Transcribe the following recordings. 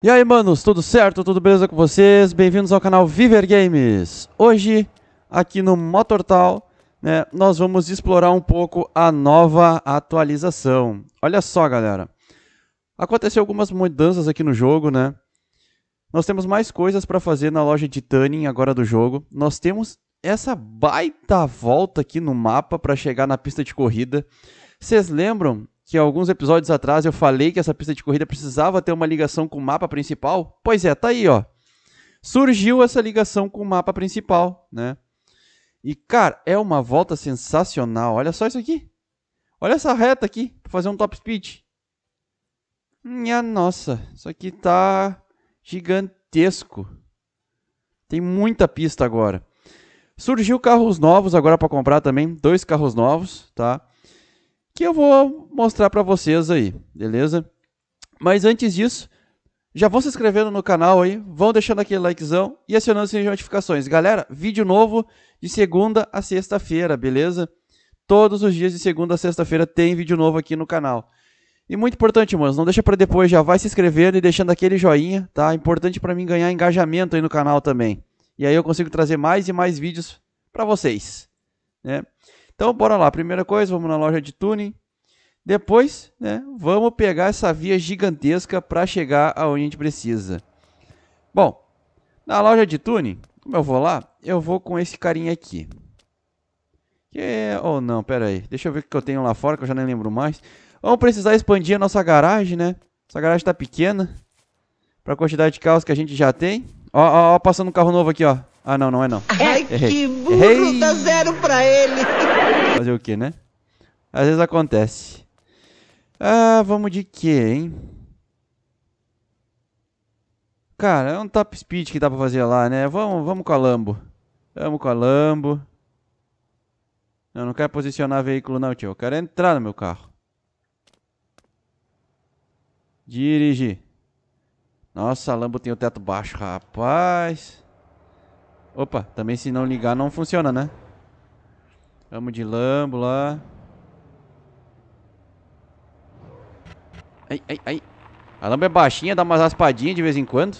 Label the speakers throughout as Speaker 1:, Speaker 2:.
Speaker 1: E aí, manos, tudo certo? Tudo beleza com vocês? Bem-vindos ao canal Viver Games! Hoje, aqui no Motortal, né, nós vamos explorar um pouco a nova atualização. Olha só, galera. Aconteceu algumas mudanças aqui no jogo, né? Nós temos mais coisas para fazer na loja de Tanning agora do jogo. Nós temos essa baita volta aqui no mapa para chegar na pista de corrida. Vocês lembram que alguns episódios atrás eu falei que essa pista de corrida precisava ter uma ligação com o mapa principal? Pois é, tá aí, ó. Surgiu essa ligação com o mapa principal, né? E cara, é uma volta sensacional. Olha só isso aqui. Olha essa reta aqui para fazer um top speed. Minha nossa, isso aqui tá gigantesco. Tem muita pista agora. Surgiu carros novos agora para comprar também, dois carros novos, tá? que eu vou mostrar para vocês aí, beleza? Mas antes disso, já vão se inscrevendo no canal aí, vão deixando aquele likezão e acionando as notificações. Galera, vídeo novo de segunda a sexta-feira, beleza? Todos os dias de segunda a sexta-feira tem vídeo novo aqui no canal. E muito importante, manos, não deixa para depois, já vai se inscrevendo e deixando aquele joinha, tá? Importante para mim ganhar engajamento aí no canal também. E aí eu consigo trazer mais e mais vídeos para vocês, né? Então, bora lá. Primeira coisa, vamos na loja de tuning. Depois, né, vamos pegar essa via gigantesca para chegar aonde a gente precisa. Bom, na loja de tuning, como eu vou lá, eu vou com esse carinha aqui. Que é... Ou oh, não, pera aí. Deixa eu ver o que eu tenho lá fora, que eu já nem lembro mais. Vamos precisar expandir a nossa garagem, né? Essa garagem tá pequena. Pra quantidade de carros que a gente já tem. Ó, ó, ó, passando um carro novo aqui, ó. Ah, não, não é não. É que burro, Ei. dá zero pra ele. Fazer o que, né? Às vezes acontece. Ah, vamos de que, hein? Cara, é um top speed que dá pra fazer lá, né? Vamos, vamos com a Lambo. Vamos com a Lambo. Eu não quero posicionar veículo não, tio. Eu quero entrar no meu carro. Dirigir. Nossa, a Lambo tem o teto baixo, rapaz. Opa, também se não ligar não funciona, né? Vamos de lambo lá. Ai, ai, ai. A lamba é baixinha, dá umas raspadinhas de vez em quando.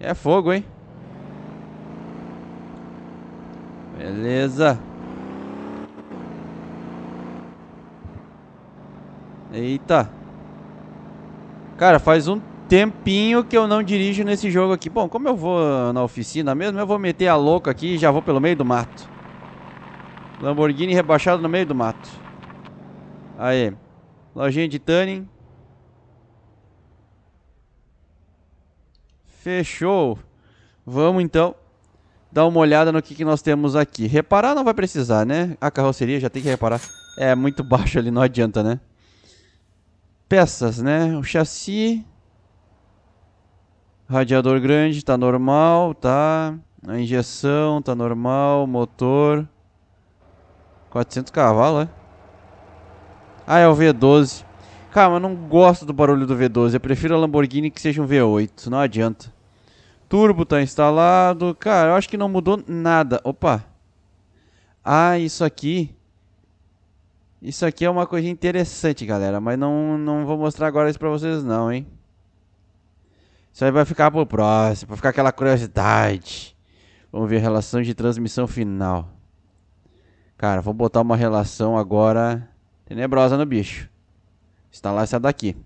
Speaker 1: É fogo, hein? Beleza. Eita. Cara, faz um tempinho que eu não dirijo nesse jogo aqui. Bom, como eu vou na oficina mesmo, eu vou meter a louca aqui e já vou pelo meio do mato. Lamborghini rebaixado no meio do mato. Aí. Lojinha de tanning. Fechou. Vamos então dar uma olhada no que, que nós temos aqui. Reparar não vai precisar, né? A carroceria já tem que reparar. É muito baixo ali, não adianta, né? Peças, né? O chassi... Radiador grande, tá normal, tá. A injeção, tá normal. Motor. 400 cavalos, é? Ah, é o V12. Cara, eu não gosto do barulho do V12. Eu prefiro a Lamborghini que seja um V8. Não adianta. Turbo tá instalado. Cara, eu acho que não mudou nada. Opa. Ah, isso aqui... Isso aqui é uma coisa interessante, galera. Mas não, não vou mostrar agora isso pra vocês não, hein. Isso aí vai ficar pro próximo, vai ficar aquela curiosidade. Vamos ver a relação de transmissão final. Cara, vou botar uma relação agora tenebrosa no bicho. Instalar essa daqui.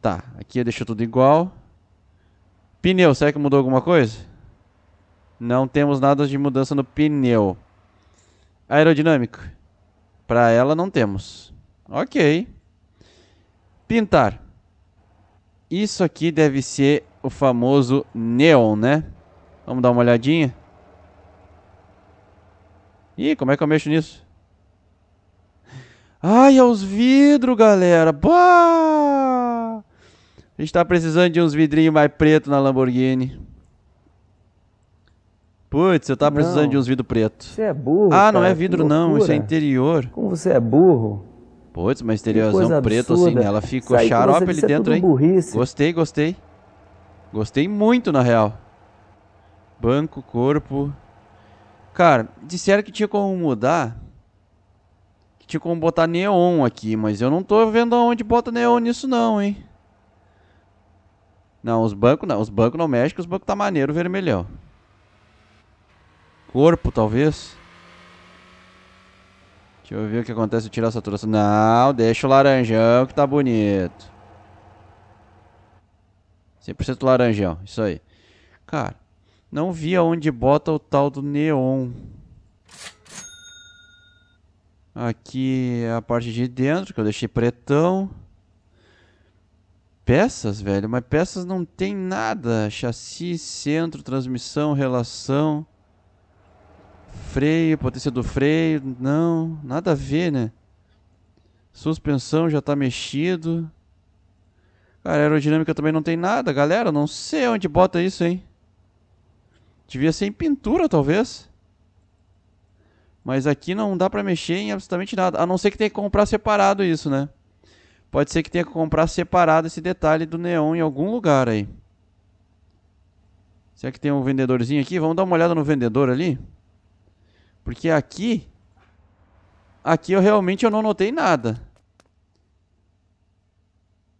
Speaker 1: Tá, aqui eu deixo tudo igual. Pneu, será que mudou alguma coisa? Não temos nada de mudança no pneu. Aerodinâmico. Para ela não temos. Ok. Pintar. Isso aqui deve ser o famoso neon, né? Vamos dar uma olhadinha. Ih, como é que eu mexo nisso? Ai, é os vidros, galera. Bah! A gente tá precisando de uns vidrinhos mais preto na Lamborghini. Putz, eu tava não, precisando de uns vidros pretos. Você é burro. Ah, cara, não é vidro, não. Isso é interior. Como você é burro? Putz, mas exteriorzão preto assim, ela ficou Sai, xarope ali é dentro, hein? Burrice. Gostei, gostei. Gostei muito, na real. Banco, corpo. Cara, disseram que tinha como mudar. Que tinha como botar neon aqui, mas eu não tô vendo aonde bota neon nisso não, hein? Não, os bancos não. Os bancos não mexem, os bancos tá maneiro vermelhão. Corpo, talvez. Deixa eu ver o que acontece se tirar a saturação. Não, deixa o laranjão que tá bonito. 100% laranjão, isso aí. Cara, não vi aonde bota o tal do neon. Aqui é a parte de dentro que eu deixei pretão. Peças, velho, mas peças não tem nada. Chassi, centro, transmissão, relação. Freio, potência do freio, não, nada a ver, né? Suspensão já tá mexido. Cara, aerodinâmica também não tem nada, galera. Não sei onde bota isso, hein? Devia ser em pintura, talvez. Mas aqui não dá pra mexer em absolutamente nada. A não ser que tenha que comprar separado isso, né? Pode ser que tenha que comprar separado esse detalhe do neon em algum lugar aí. Será que tem um vendedorzinho aqui? Vamos dar uma olhada no vendedor ali? Porque aqui... Aqui eu realmente eu não notei nada.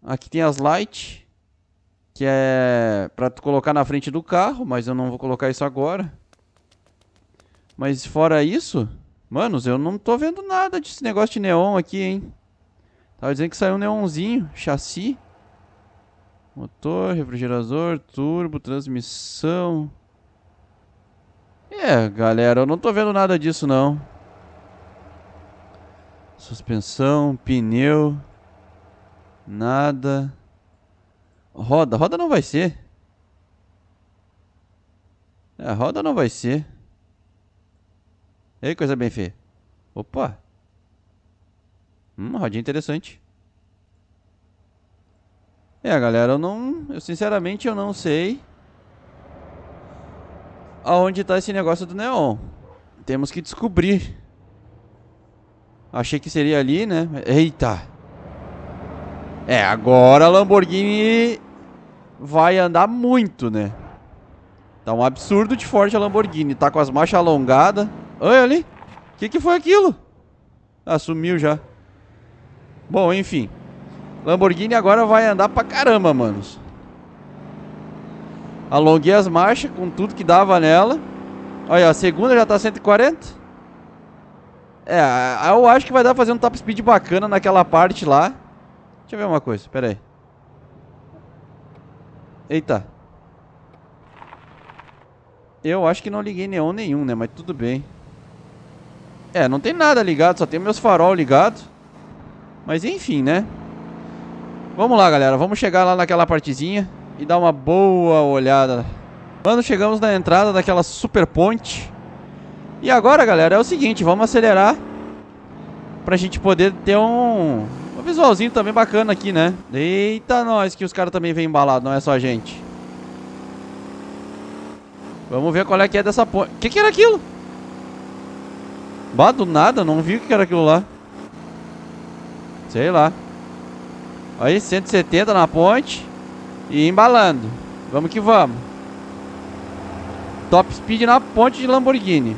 Speaker 1: Aqui tem as light, que é para colocar na frente do carro, mas eu não vou colocar isso agora. Mas fora isso, manos, eu não tô vendo nada desse negócio de neon aqui, hein. Tava dizendo que saiu um neonzinho, chassi, motor, refrigerador, turbo, transmissão, é, galera, eu não tô vendo nada disso não. Suspensão, pneu, nada. Roda, roda não vai ser. É, roda não vai ser. Ei, coisa bem feia. Opa. Hum, rodinha interessante. É, galera, eu não... Eu sinceramente eu não sei aonde está esse negócio do neon. Temos que descobrir. Achei que seria ali, né? Eita. É, agora a Lamborghini vai andar muito, né? Tá um absurdo de forte a Lamborghini. Tá com as marchas alongadas. Olha ali. O que, que foi aquilo? Assumiu ah, já. Bom, enfim. Lamborghini agora vai andar pra caramba, manos. Alonguei as marchas com tudo que dava nela. Olha, a segunda já tá 140. É, eu acho que vai dar pra fazer um top speed bacana naquela parte lá. Deixa eu ver uma coisa, pera aí. Eita. Eu acho que não liguei neon nenhum, né? Mas tudo bem. É, não tem nada ligado, só tem meus farol ligados. Mas enfim, né? Vamos lá, galera. Vamos chegar lá naquela partezinha e dar uma boa olhada. Mano, chegamos na entrada daquela super ponte. E agora, galera, é o seguinte, vamos acelerar pra gente poder ter um, um visualzinho também bacana aqui, né? Eita, nós que os caras também vêm embalados, não é só a gente. Vamos ver qual é que é dessa ponte. O que, que era aquilo? Bah, do nada, não vi o que era aquilo lá. Sei lá. Aí, 170 na ponte. E embalando. Vamos que vamos. Top speed na ponte de Lamborghini.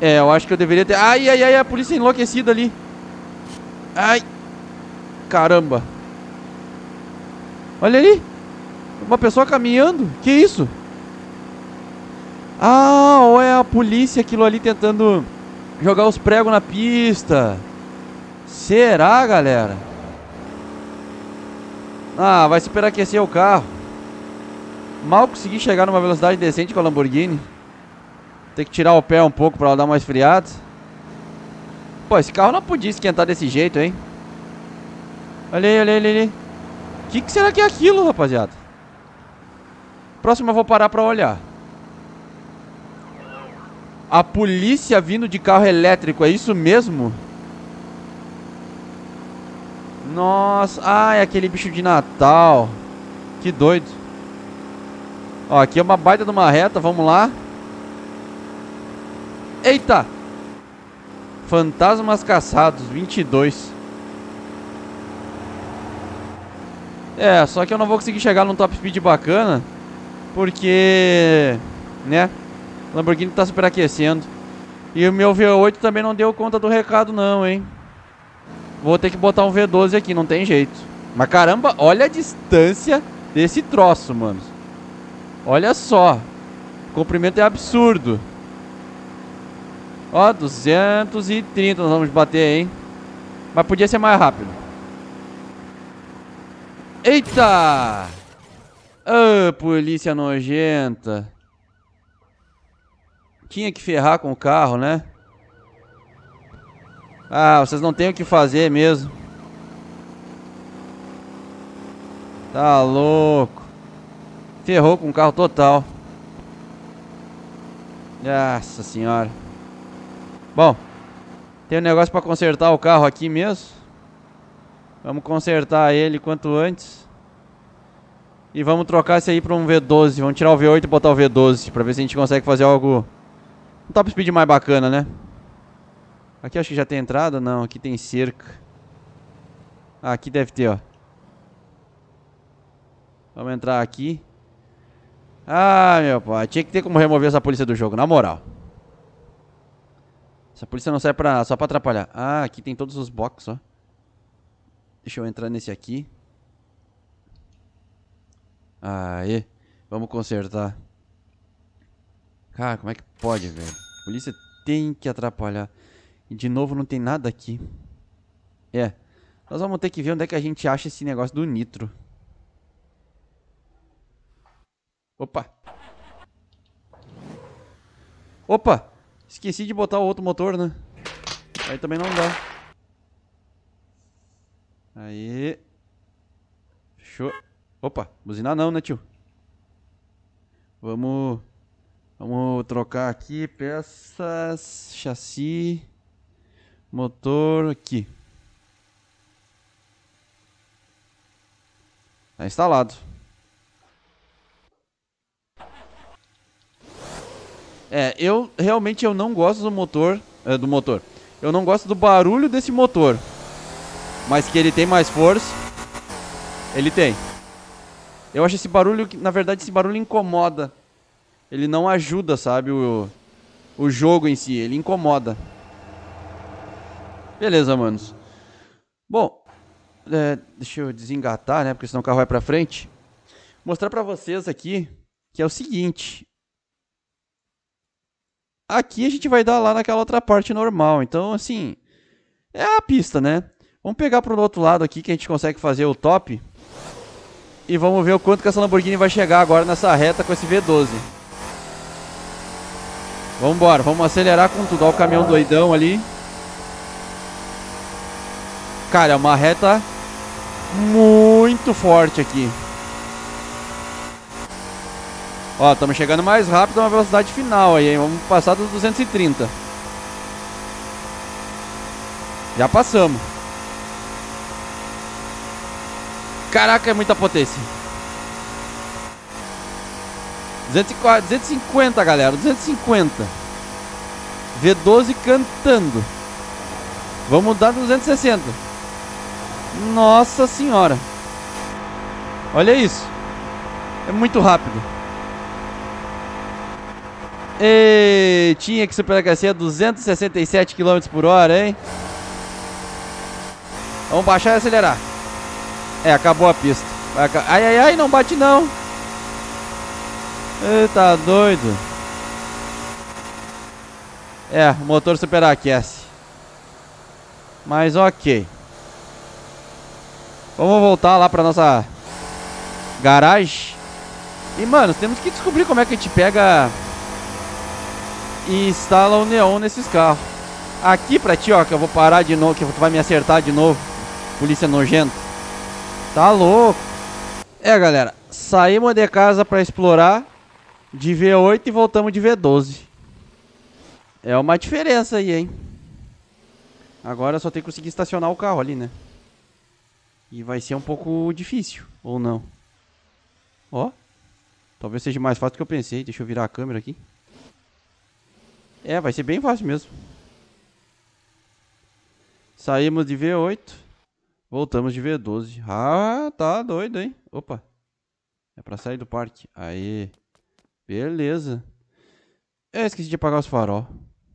Speaker 1: É, eu acho que eu deveria ter... Ai, ai, ai, a polícia enlouquecida ali. Ai. Caramba. Olha ali. Uma pessoa caminhando. Que isso? Ah, ou é a polícia aquilo ali tentando jogar os pregos na pista. Será, galera? Ah, vai superaquecer é o carro. Mal consegui chegar numa velocidade decente com a Lamborghini. Tem que tirar o pé um pouco pra ela dar mais friada. Pô, esse carro não podia esquentar desse jeito, hein? Olha aí, olha aí, olha aí. O que, que será que é aquilo, rapaziada? Próxima eu vou parar pra olhar. A polícia vindo de carro elétrico, é isso mesmo? Nossa, ah, é aquele bicho de Natal. Que doido. Ó, aqui é uma baita de uma reta, vamos lá. Eita! Fantasmas caçados, 22. É, só que eu não vou conseguir chegar num top speed bacana, porque, né, Lamborghini tá superaquecendo. E o meu V8 também não deu conta do recado não, hein vou ter que botar um V12 aqui, não tem jeito. Mas caramba, olha a distância desse troço, mano. Olha só. O comprimento é absurdo. Ó, 230 nós vamos bater, hein? Mas podia ser mais rápido. Eita! Ah, oh, polícia nojenta. Tinha que ferrar com o carro, né? Ah, vocês não têm o que fazer mesmo. Tá louco. Ferrou com o carro total. Nossa senhora. Bom, tem um negócio para consertar o carro aqui mesmo. Vamos consertar ele quanto antes. E vamos trocar esse aí para um V12. Vamos tirar o V8 e botar o V12 para ver se a gente consegue fazer algo um top speed mais bacana, né? Aqui acho que já tem entrada. Não, aqui tem cerca. Ah, aqui deve ter, ó. Vamos entrar aqui. Ah, meu pai. Tinha que ter como remover essa polícia do jogo, na moral. Essa polícia não serve pra só pra atrapalhar. Ah, aqui tem todos os blocos, ó. Deixa eu entrar nesse aqui. Aê. Vamos consertar. Cara, como é que pode, velho? A polícia tem que atrapalhar. E de novo não tem nada aqui. É. Nós vamos ter que ver onde é que a gente acha esse negócio do nitro. Opa. Opa. Esqueci de botar o outro motor, né? Aí também não dá. Aí. Fechou. Opa, buzinar não, né, tio? Vamos... Vamos trocar aqui peças, chassi... Motor aqui. Tá instalado. É, eu realmente eu não gosto do motor, é, do motor. Eu não gosto do barulho desse motor. Mas que ele tem mais força, ele tem. Eu acho esse barulho, na verdade esse barulho incomoda. Ele não ajuda, sabe, o, o jogo em si, ele incomoda. Beleza, manos. Bom, é, deixa eu desengatar, né? Porque senão o carro vai para frente. Mostrar para vocês aqui que é o seguinte. Aqui a gente vai dar lá naquela outra parte normal. Então, assim, é a pista, né? Vamos pegar para o outro lado aqui que a gente consegue fazer o top. E vamos ver o quanto que essa Lamborghini vai chegar agora nessa reta com esse V12. Vamos embora, vamos acelerar com tudo. Olha o caminhão doidão ali. Cara, é uma reta muito forte aqui. Ó, estamos chegando mais rápido na velocidade final aí, hein? Vamos passar dos 230. Já passamos. Caraca, é muita potência. 250, galera. 250. V12 cantando. Vamos dar 260. Nossa senhora. Olha isso. É muito rápido. E tinha que superaquecer a 267 km por hora, hein? Vamos baixar e acelerar. É, acabou a pista. Ai, ai, ai, não bate não. Tá doido. É, o motor superaquece. Mas ok. Vamos voltar lá pra nossa garagem. E, mano, temos que descobrir como é que a gente pega e instala o neon nesses carros. Aqui pra ti, ó, que eu vou parar de novo, que tu vai me acertar de novo. Polícia nojenta. Tá louco. É, galera, saímos de casa pra explorar de V8 e voltamos de V12. É uma diferença aí, hein? Agora eu só tem que conseguir estacionar o carro ali, né? E vai ser um pouco difícil, ou não? Ó. Talvez seja mais fácil do que eu pensei. Deixa eu virar a câmera aqui. É, vai ser bem fácil mesmo. Saímos de V8. Voltamos de V12. Ah, tá doido, hein? Opa. É pra sair do parque. Aí. Beleza. Eu esqueci de apagar os farol.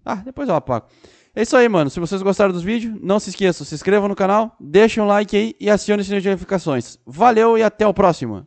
Speaker 1: Ah, depois eu apago. É isso aí, mano. Se vocês gostaram dos vídeos, não se esqueçam, se inscrevam no canal, deixem um like aí e acionem as notificações. Valeu e até o próximo.